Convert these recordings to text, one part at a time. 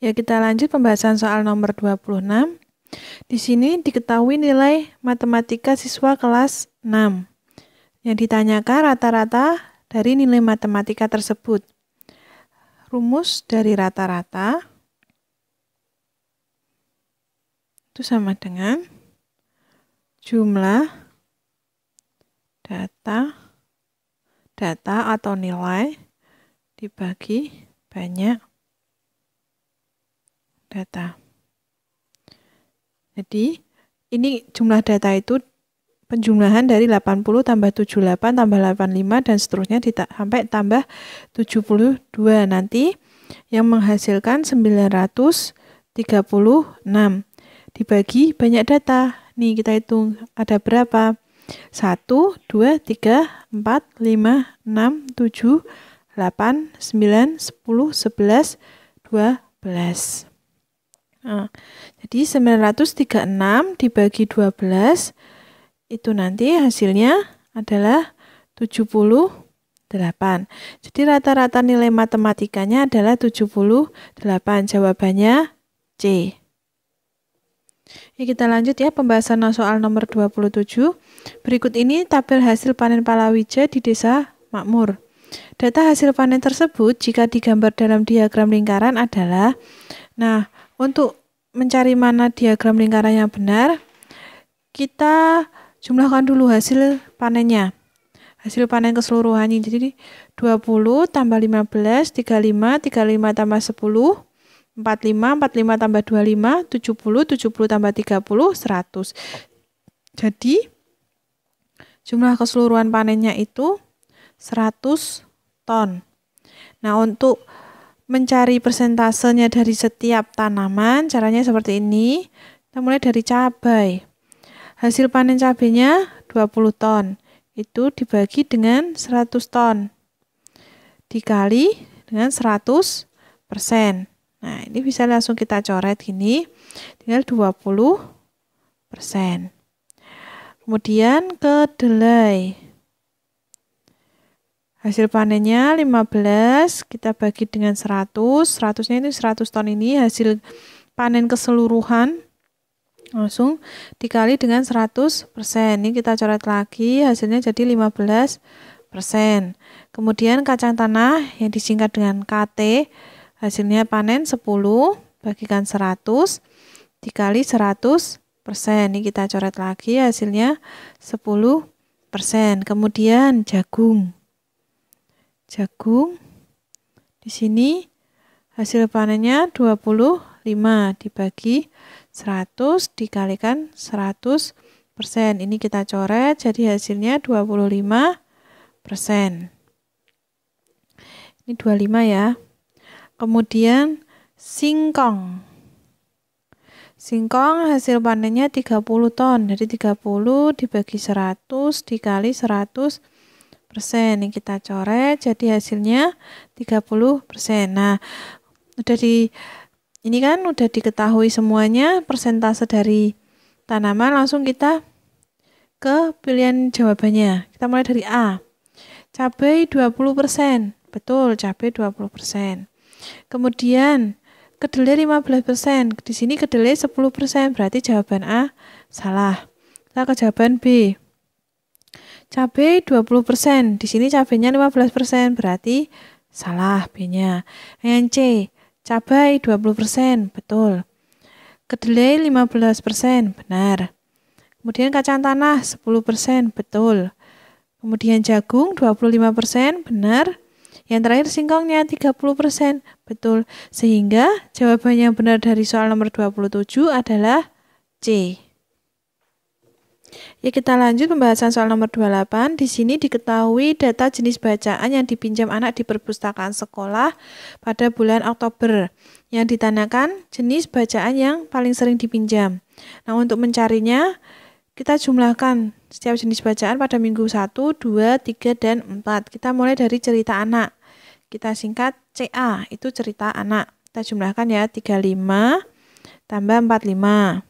Ya, kita lanjut pembahasan soal nomor 26. Di sini diketahui nilai matematika siswa kelas 6. Yang ditanyakan rata-rata dari nilai matematika tersebut. Rumus dari rata-rata itu sama dengan jumlah data data atau nilai dibagi banyak data. Jadi, ini jumlah data itu penjumlahan dari 80 tambah 78 tambah 85 dan seterusnya sampai tambah 72 nanti yang menghasilkan 936 dibagi banyak data. Nih kita hitung ada berapa? 1 2 3 4 5 6 7 8 9 10 11 12 Nah, jadi 936 dibagi 12 itu nanti hasilnya adalah 78. Jadi rata-rata nilai matematikanya adalah 78. Jawabannya C. Ya, kita lanjut ya pembahasan soal nomor 27. Berikut ini tabel hasil panen palawija di Desa Makmur. Data hasil panen tersebut jika digambar dalam diagram lingkaran adalah Nah, untuk mencari mana diagram lingkaran yang benar, kita jumlahkan dulu hasil panennya. Hasil panen keseluruhannya. Jadi 20 tambah 15, 35, 35 tambah 10, 45, 45 tambah 25, 70, 70 tambah 30, 100. Jadi, jumlah keseluruhan panennya itu 100 ton. Nah, untuk mencari persentasenya dari setiap tanaman, caranya seperti ini. Kita mulai dari cabai. Hasil panen cabainya 20 ton. Itu dibagi dengan 100 ton. Dikali dengan 100 persen. Nah, ini bisa langsung kita coret gini. Tinggal 20 persen. Kemudian kedelai. Hasil panennya 15, kita bagi dengan 100. 100-nya itu 100 ton ini hasil panen keseluruhan langsung dikali dengan 100%. Ini kita coret lagi, hasilnya jadi 15%. Kemudian kacang tanah yang disingkat dengan KT, hasilnya panen 10 bagikan 100 dikali 100%. Ini kita coret lagi, hasilnya 10%. Kemudian jagung jagung. Di sini hasil panennya 25 dibagi 100 dikalikan 100 persen. Ini kita coret jadi hasilnya 25 persen. Ini 25 ya. Kemudian singkong. Singkong hasil panennya 30 ton. Jadi 30 dibagi 100 dikali 100 persen yang kita coret jadi hasilnya 30 persen nah udah di ini kan udah diketahui semuanya persentase dari tanaman langsung kita ke pilihan jawabannya kita mulai dari A cabai 20 persen betul cabai 20 persen kemudian kedelai 15 persen di sini kedelai 10 persen berarti jawaban A salah kita ke jawaban B cabai 20%. persen, Di sini cabainya 15%, berarti salah B-nya. Yang C, cabai 20%, persen, betul. Kedelai 15%, benar. Kemudian kacang tanah 10%, persen, betul. Kemudian jagung 25%, persen, benar. Yang terakhir singkongnya 30%, persen, betul. Sehingga jawabannya benar dari soal nomor 27 adalah C. Ya kita lanjut pembahasan soal nomor 28. Di sini diketahui data jenis bacaan yang dipinjam anak di perpustakaan sekolah pada bulan Oktober. Yang ditanyakan jenis bacaan yang paling sering dipinjam. Nah, untuk mencarinya kita jumlahkan setiap jenis bacaan pada minggu 1, 2, 3, dan 4. Kita mulai dari cerita anak. Kita singkat CA, itu cerita anak. Kita jumlahkan ya, 35 tambah 45.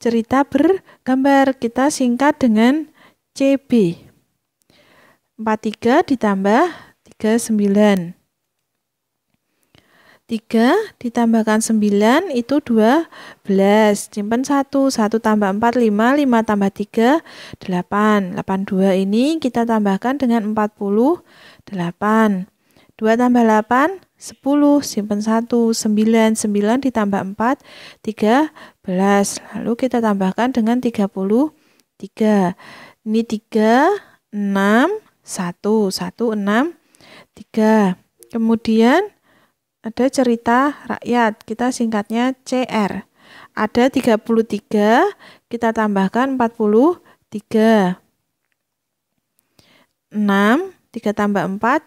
cerita bergambar. Kita singkat dengan CB. 43 ditambah 39. 3 ditambahkan 9 itu 12. Simpan 1. 1 tambah 4, 5. 5 tambah 3, 8. 82 ini kita tambahkan dengan 48. 2 tambah 8, 10, simpen 1, 9, 9 ditambah 4, 13. Lalu kita tambahkan dengan 33. Ini 3, 6, 1, 1, 6, 3. Kemudian ada cerita rakyat, kita singkatnya CR. Ada 33, kita tambahkan 43. 6, 3 tambah 4,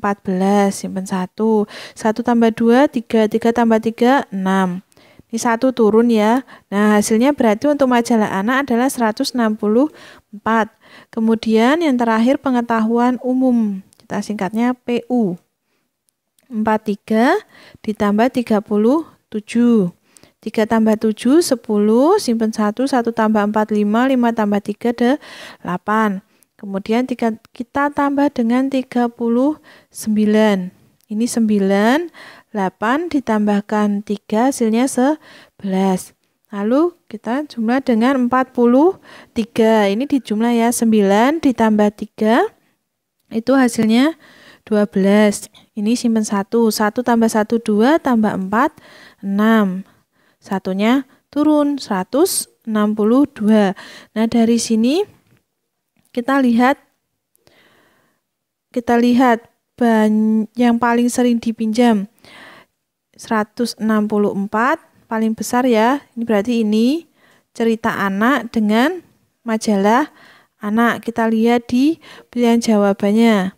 14, simpen 1. 1 tambah 2, 3. 3 tambah 3, 6. Ini 1 turun ya. Nah, hasilnya berarti untuk majalah anak adalah 164. Kemudian yang terakhir pengetahuan umum. Kita singkatnya PU. 43 ditambah 37. 3 tambah 7, 10. Simpen 1, 1 tambah 4, 5. 5 tambah 3, 8. Kemudian tiga, kita tambah dengan 39. Ini 9, 8 ditambahkan 3 hasilnya 11. Lalu kita jumlah dengan 43. Ini dijumlah ya 9 ditambah 3 itu hasilnya 12. Ini simpen 1. 1 tambah 1 2 tambah 4 6. Satunya turun 162. Nah, dari sini kita lihat kita lihat yang paling sering dipinjam 164 paling besar ya. Ini berarti ini cerita anak dengan majalah anak. Kita lihat di pilihan jawabannya.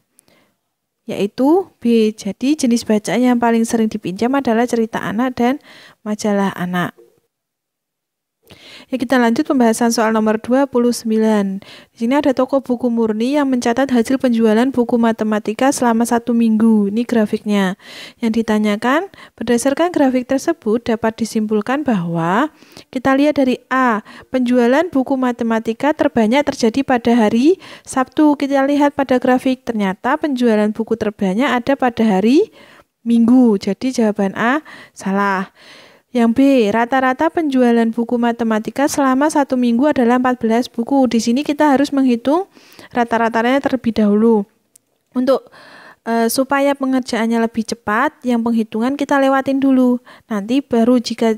Yaitu B. Jadi jenis bacaan yang paling sering dipinjam adalah cerita anak dan majalah anak. Ya kita lanjut pembahasan soal nomor 29. Di sini ada toko buku murni yang mencatat hasil penjualan buku matematika selama satu minggu. Ini grafiknya. Yang ditanyakan, berdasarkan grafik tersebut dapat disimpulkan bahwa kita lihat dari A, penjualan buku matematika terbanyak terjadi pada hari Sabtu. Kita lihat pada grafik, ternyata penjualan buku terbanyak ada pada hari Minggu. Jadi jawaban A salah. Yang B, rata-rata penjualan buku matematika selama satu minggu adalah 14 buku. Di sini kita harus menghitung rata-ratanya terlebih dahulu. Untuk e, supaya pengerjaannya lebih cepat, yang penghitungan kita lewatin dulu. Nanti baru jika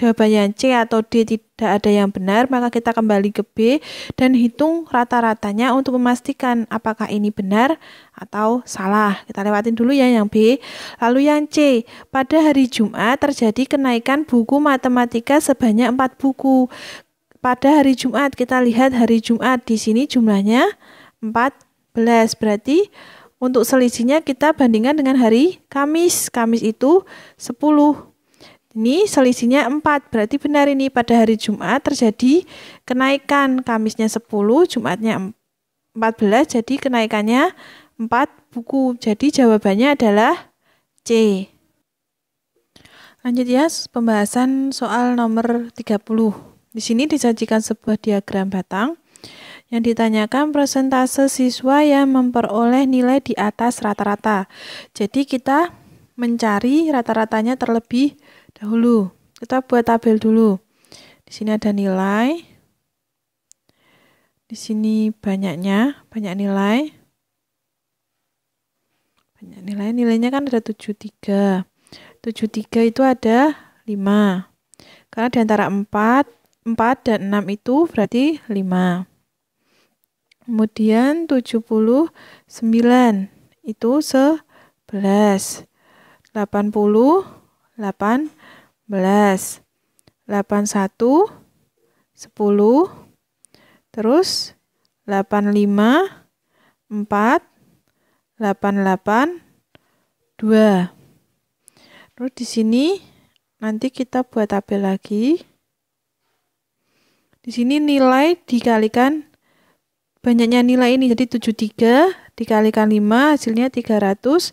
jawabannya C atau D tidak ada yang benar, maka kita kembali ke B dan hitung rata-ratanya untuk memastikan apakah ini benar atau salah. Kita lewatin dulu ya yang B. Lalu yang C, pada hari Jumat terjadi kenaikan buku matematika sebanyak 4 buku. Pada hari Jumat, kita lihat hari Jumat di sini jumlahnya 14, berarti untuk selisihnya kita bandingkan dengan hari Kamis. Kamis itu 10 ini selisihnya 4, berarti benar ini pada hari Jumat terjadi kenaikan. Kamisnya 10, Jumatnya 14, jadi kenaikannya 4 buku. Jadi jawabannya adalah C. Lanjut ya, pembahasan soal nomor 30. Di sini disajikan sebuah diagram batang yang ditanyakan persentase siswa yang memperoleh nilai di atas rata-rata. Jadi kita mencari rata-ratanya terlebih dahulu. Kita buat tabel dulu. Di sini ada nilai. Di sini banyaknya, banyak nilai. Banyak nilai, nilainya kan ada 73. 73 itu ada 5. Karena di antara 4, 4 dan 6 itu berarti 5. Kemudian 79 itu 11. 80 18 81 10 terus 85 4 88 2 terus di sini nanti kita buat tabel lagi di sini nilai dikalikan banyaknya nilai ini jadi 73 dikalikan 5 hasilnya 300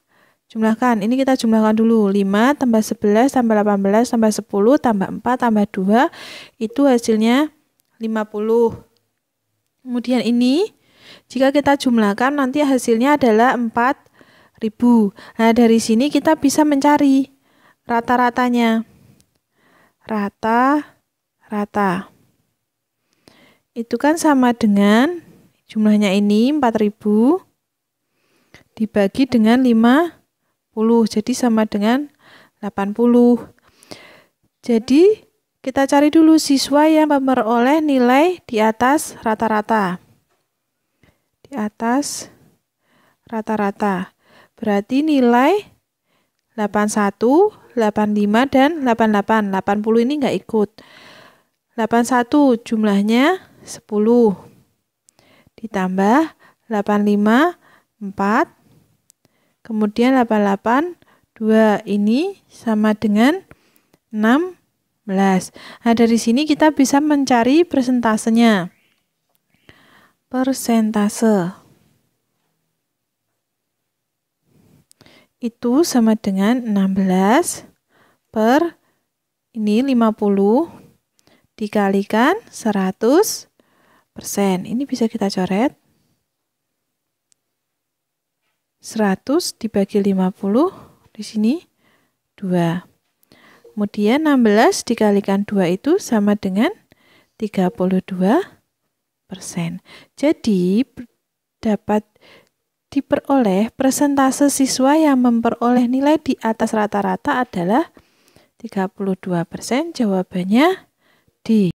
Jumlahkan, ini kita jumlahkan dulu. 5 tambah 11 tambah 18 tambah 10 tambah 4 tambah 2 itu hasilnya 50. Kemudian ini jika kita jumlahkan nanti hasilnya adalah 4000. Nah, dari sini kita bisa mencari rata-ratanya. Rata rata. Itu kan sama dengan jumlahnya ini 4000 dibagi dengan 5 jadi sama dengan 80. Jadi kita cari dulu siswa yang memperoleh nilai di atas rata-rata. Di atas rata-rata. Berarti nilai 81, 85, dan 88. 80 ini nggak ikut. 81 jumlahnya 10. Ditambah 85, 4, Kemudian 88 2 ini sama dengan 16. Nah, dari sini kita bisa mencari persentasenya. Persentase. Itu sama dengan 16 per ini 50 dikalikan 100 persen. Ini bisa kita coret. 100 dibagi 50 di sini 2. Kemudian 16 dikalikan 2 itu sama dengan 32 persen. Jadi dapat diperoleh persentase siswa yang memperoleh nilai di atas rata-rata adalah 32 persen. Jawabannya di.